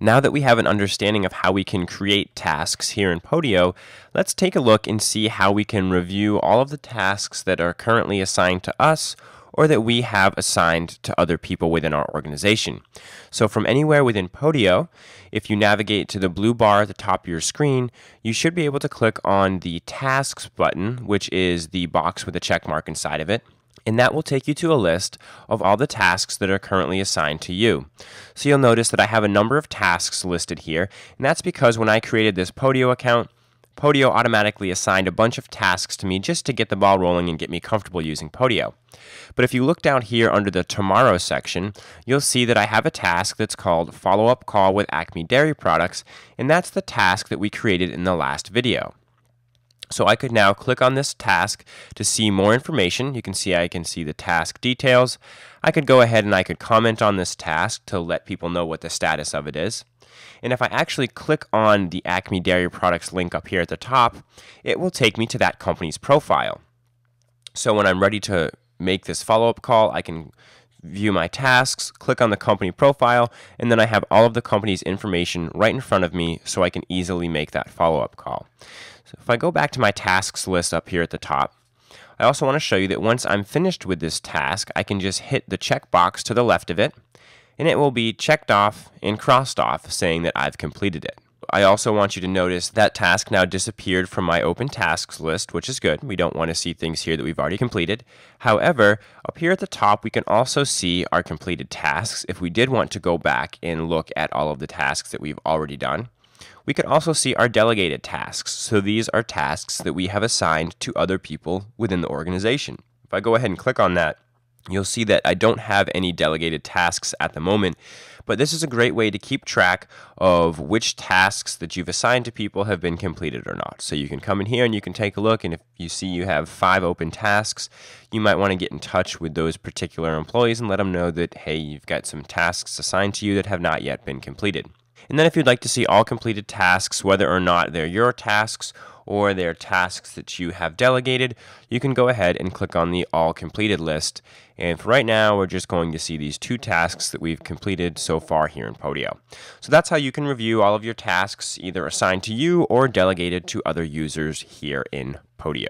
Now that we have an understanding of how we can create tasks here in Podio, let's take a look and see how we can review all of the tasks that are currently assigned to us or that we have assigned to other people within our organization. So from anywhere within Podio, if you navigate to the blue bar at the top of your screen, you should be able to click on the Tasks button, which is the box with a check mark inside of it and that will take you to a list of all the tasks that are currently assigned to you. So you'll notice that I have a number of tasks listed here, and that's because when I created this Podio account, Podio automatically assigned a bunch of tasks to me just to get the ball rolling and get me comfortable using Podio. But if you look down here under the tomorrow section, you'll see that I have a task that's called follow up call with Acme Dairy Products, and that's the task that we created in the last video. So I could now click on this task to see more information. You can see I can see the task details. I could go ahead and I could comment on this task to let people know what the status of it is. And if I actually click on the Acme Dairy Products link up here at the top, it will take me to that company's profile. So when I'm ready to make this follow-up call, I can view my tasks, click on the company profile, and then I have all of the company's information right in front of me so I can easily make that follow-up call. So if I go back to my tasks list up here at the top, I also want to show you that once I'm finished with this task, I can just hit the checkbox to the left of it, and it will be checked off and crossed off saying that I've completed it. I also want you to notice that task now disappeared from my open tasks list, which is good. We don't want to see things here that we've already completed. However, up here at the top, we can also see our completed tasks if we did want to go back and look at all of the tasks that we've already done. We can also see our delegated tasks. So these are tasks that we have assigned to other people within the organization. If I go ahead and click on that, you'll see that I don't have any delegated tasks at the moment, but this is a great way to keep track of which tasks that you've assigned to people have been completed or not. So you can come in here and you can take a look, and if you see you have five open tasks, you might want to get in touch with those particular employees and let them know that, hey, you've got some tasks assigned to you that have not yet been completed. And then if you'd like to see all completed tasks, whether or not they're your tasks or they're tasks that you have delegated, you can go ahead and click on the all completed list. And for right now, we're just going to see these two tasks that we've completed so far here in Podio. So that's how you can review all of your tasks either assigned to you or delegated to other users here in Podio.